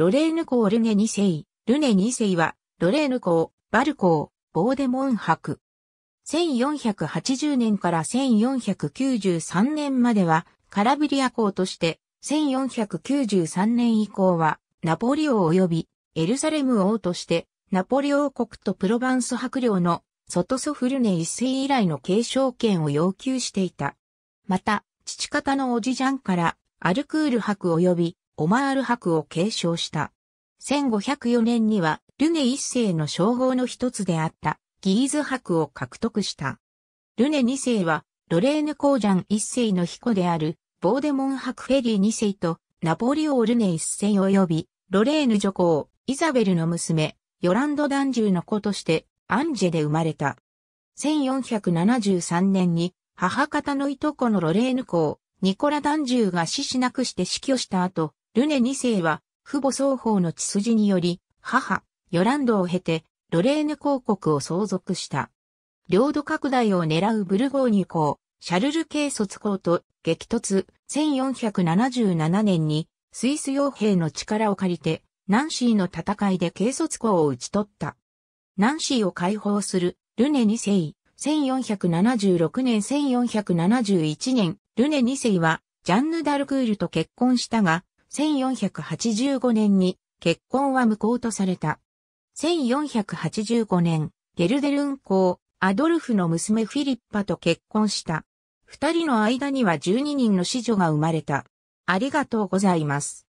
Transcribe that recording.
ロレーヌ公ルネ2世、ルネ2世は、ロレーヌ公、バル公、ボーデモン博。1480年から1493年までは、カラブリア公として、1493年以降は、ナポリ王及び、エルサレム王として、ナポリ王国とプロヴァンス伯領の、ソトソフルネ一世以来の継承権を要求していた。また、父方のおじジャンから、アルクール博及び、オマール博を継承した。1504年には、ルネ一世の称号の一つであった、ギーズ博を獲得した。ルネ二世は、ロレーヌ・コージャン一世の彦である、ボーデモン博フェリー二世と、ナポリオ・ールネ一世及び、ロレーヌ女皇、イザベルの娘、ヨランド・ダンジューの子として、アンジェで生まれた。1473年に、母方のいとこのロレーヌ公、ニコラ・ダンジューが死死なくして死去した後、ルネ2世は、父母双方の血筋により、母、ヨランドを経て、ロレーヌ公国を相続した。領土拡大を狙うブルゴーニュ公、シャルル系卒公と激突、1477年に、スイス傭兵の力を借りて、ナンシーの戦いで軽卒公を討ち取った。ナンシーを解放する、ルネ2世、1476年1471年、ルネ2世は、ジャンヌ・ダルクールと結婚したが、1485年に結婚は無効とされた。1485年、ゲルデルン公、アドルフの娘フィリッパと結婚した。二人の間には12人の子女が生まれた。ありがとうございます。